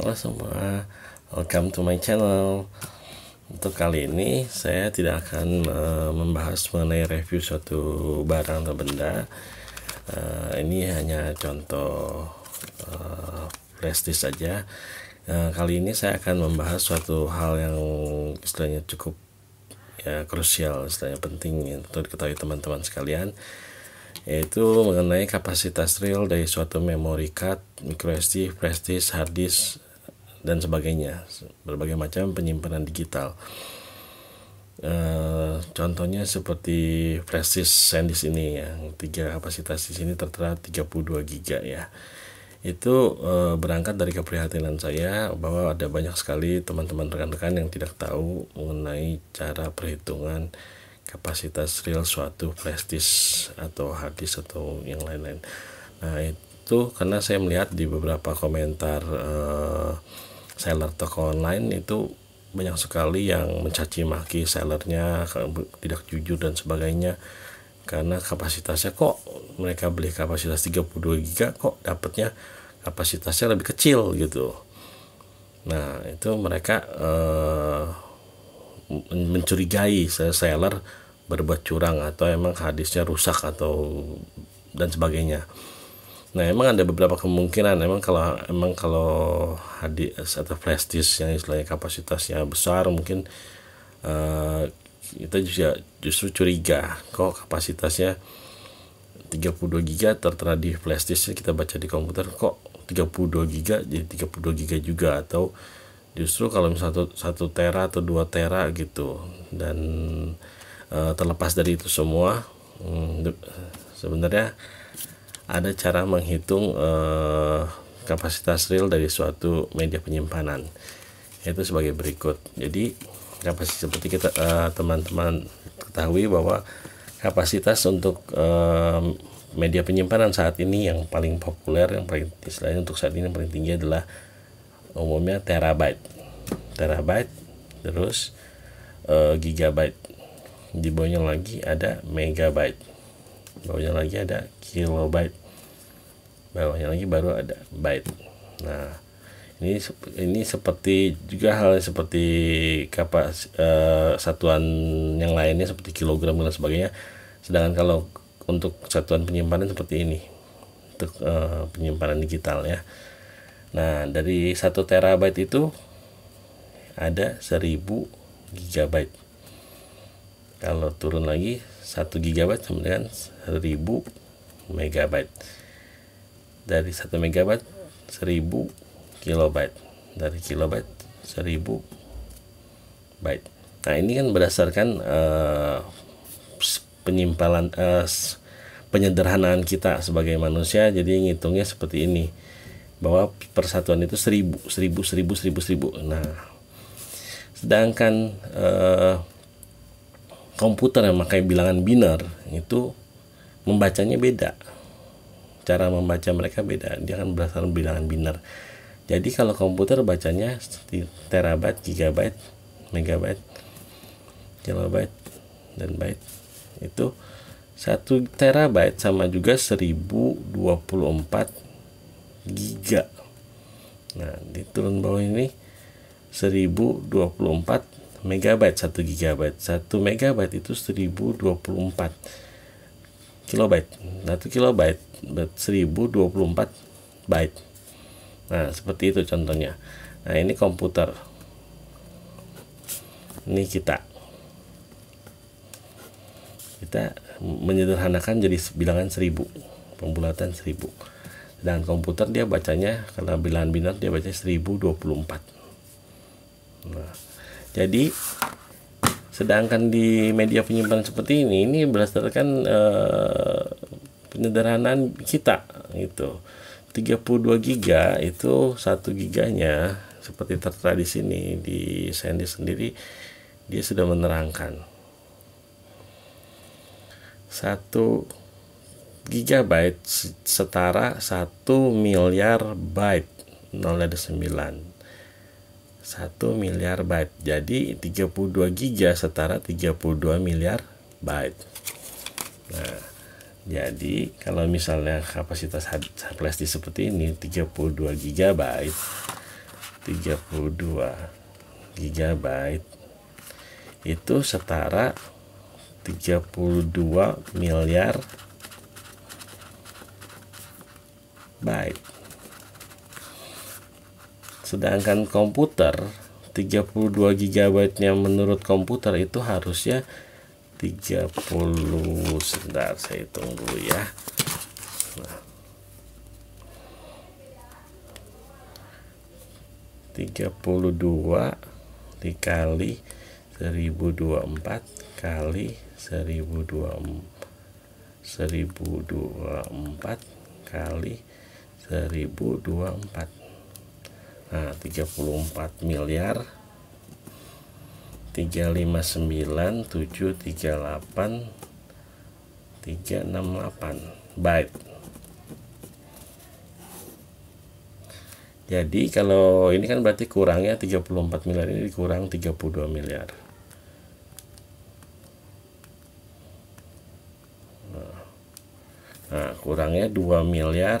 Halo semua, welcome to my channel. Untuk kali ini saya tidak akan uh, membahas mengenai review suatu barang atau benda. Uh, eh, ini hanya contoh uh, saja. Uh, kali ini saya akan membahas suatu hal yang istilahnya cukup ya krusial, istilahnya penting untuk diketahui teman-teman sekalian yaitu mengenai kapasitas real dari suatu memory card, microSD, flash disk, hard disk dan sebagainya, berbagai macam penyimpanan digital. Uh, contohnya seperti flash disk SanDisk ini yang tiga kapasitas di sini tertera 32 GB ya. Itu uh, berangkat dari keprihatinan saya bahwa ada banyak sekali teman-teman rekan-rekan yang tidak tahu mengenai cara perhitungan kapasitas real suatu flash atau hard atau yang lain-lain nah itu karena saya melihat di beberapa komentar uh, seller toko online itu banyak sekali yang mencaci maki sellernya tidak jujur dan sebagainya karena kapasitasnya kok mereka beli kapasitas 32 GB kok dapatnya kapasitasnya lebih kecil gitu nah itu mereka uh, mencurigai seller berbuat curang atau emang hadisnya rusak atau dan sebagainya. Nah, emang ada beberapa kemungkinan. Emang kalau emang kalau hadis atau flashdisk yang istilahnya kapasitasnya besar, mungkin uh, kita juga justru curiga kok kapasitasnya 32 giga tertera di flashdisk kita baca di komputer kok 32 giga jadi 32 giga juga atau justru kalau misalnya satu, satu tera atau dua tera gitu dan Eh, terlepas dari itu semua hmm, sebenarnya ada cara menghitung uh, kapasitas real dari suatu media penyimpanan yaitu sebagai berikut jadi kapasitas seperti kita eh, teman-teman uh, ketahui bahwa kapasitas untuk uh, media penyimpanan saat ini yang paling populer yang paling istilahnya untuk saat ini yang paling tinggi adalah umumnya terabyte terabyte terus gigabyte di bawahnya lagi ada megabyte bawahnya lagi ada kilobyte bawahnya lagi baru ada byte nah ini ini seperti juga hal seperti kapas uh, satuan yang lainnya seperti kilogram dan sebagainya sedangkan kalau untuk satuan penyimpanan seperti ini untuk uh, penyimpanan digital ya nah dari satu terabyte itu ada 1000 gigabyte kalau turun lagi 1 GB sama dengan 1000 MB dari 1 MB 1000 KB dari KB 1000 byte nah ini kan berdasarkan uh, eh, penyimpanan uh, eh, penyederhanaan kita sebagai manusia jadi ngitungnya seperti ini bahwa persatuan itu 1000 1000 1000 1000 1000 nah sedangkan uh, komputer yang memakai bilangan biner itu membacanya beda cara membaca mereka beda dia akan berdasarkan bilangan biner jadi kalau komputer bacanya terabyte gigabyte megabyte kilobyte dan byte itu satu terabyte sama juga 1024 giga nah di turun bawah ini 1024 MB 1 GB 1 MB itu 1024 kilobyte 1 kilobyte 1024 byte nah seperti itu contohnya nah ini komputer ini kita kita menyederhanakan jadi bilangan 1000 pembulatan 1000 dan komputer dia bacanya karena bilangan binar dia baca 1024 nah jadi sedangkan di media penyimpanan seperti ini ini berdasarkan e, penyederhanaan kita gitu 32 giga itu satu giganya seperti tertera di sini di Sandy sendiri dia sudah menerangkan satu gigabyte setara 1 miliar byte 0 9 1 miliar byte. Jadi 32 giga setara 32 miliar byte. Nah, jadi kalau misalnya kapasitas flash di seperti ini 32 GB 32 GB itu setara 32 miliar byte sedangkan komputer 32 GB nya menurut komputer itu harusnya 30 sebentar saya hitung dulu ya nah, 32 dikali 1024 kali dua 1024 kali 1024 Nah, 34 miliar 359 738 368 byte. Jadi kalau ini kan berarti kurangnya 34 miliar ini dikurang 32 miliar. Nah, nah kurangnya 2 miliar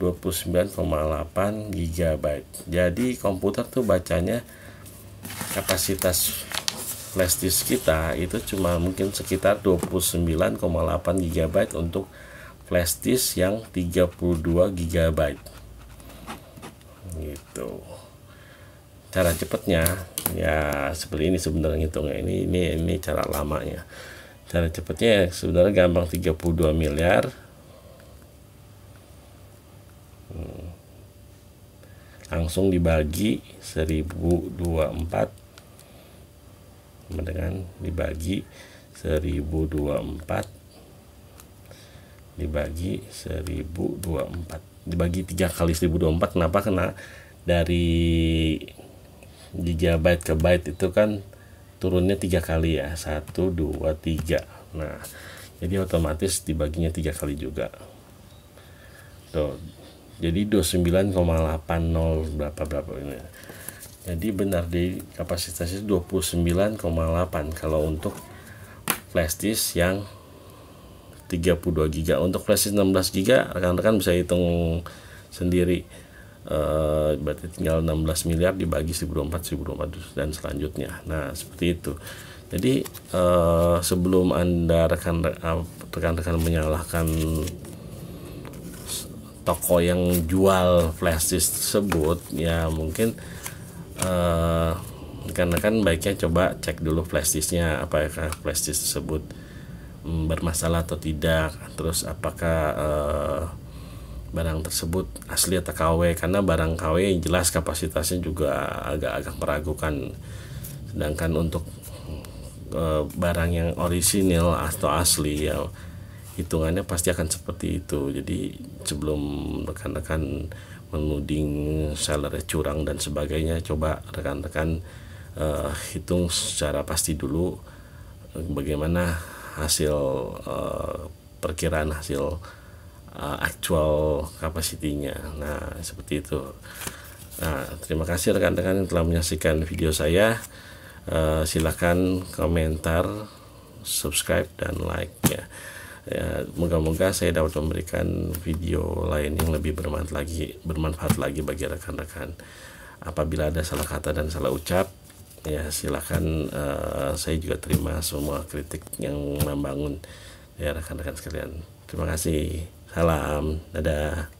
29,8 GB jadi komputer tuh bacanya kapasitas flash disk kita itu cuma mungkin sekitar 29,8 GB untuk flash disk yang 32 GB gitu cara cepatnya ya seperti ini sebenarnya ngitungnya ini ini ini cara lamanya cara cepatnya sebenarnya gampang 32 miliar langsung dibagi 1024 sama dengan dibagi 1024 dibagi 1024 dibagi 3 kali 1024 kenapa kena dari gigabyte ke byte itu kan turunnya tiga kali ya 1 2 3 nah jadi otomatis dibaginya tiga kali juga tuh jadi 29,80 berapa berapa ini jadi benar di kapasitasnya 29,8 kalau untuk flash disk yang 32 GB untuk flash disk 16 GB rekan-rekan bisa hitung sendiri e, berarti tinggal 16 miliar dibagi 1004 1004 dan selanjutnya nah seperti itu jadi e, sebelum anda rekan-rekan menyalahkan toko yang jual flash disk tersebut ya mungkin uh, karena kan baiknya coba cek dulu flash disknya apakah flash disk tersebut um, bermasalah atau tidak terus apakah uh, barang tersebut asli atau KW karena barang KW jelas kapasitasnya juga agak-agak meragukan sedangkan untuk uh, barang yang orisinil atau asli ya hitungannya pasti akan seperti itu jadi sebelum rekan-rekan menuding seller curang dan sebagainya coba rekan-rekan uh, hitung secara pasti dulu eh, bagaimana hasil uh, perkiraan hasil uh, actual kapasitinya nah seperti itu nah terima kasih rekan-rekan yang telah menyaksikan video saya uh, silahkan komentar subscribe dan like ya ya, moga-moga saya dapat memberikan video lain yang lebih bermanfaat lagi bermanfaat lagi bagi rekan-rekan apabila ada salah kata dan salah ucap ya silahkan uh, eh, saya juga terima semua kritik yang membangun ya rekan-rekan sekalian terima kasih salam dadah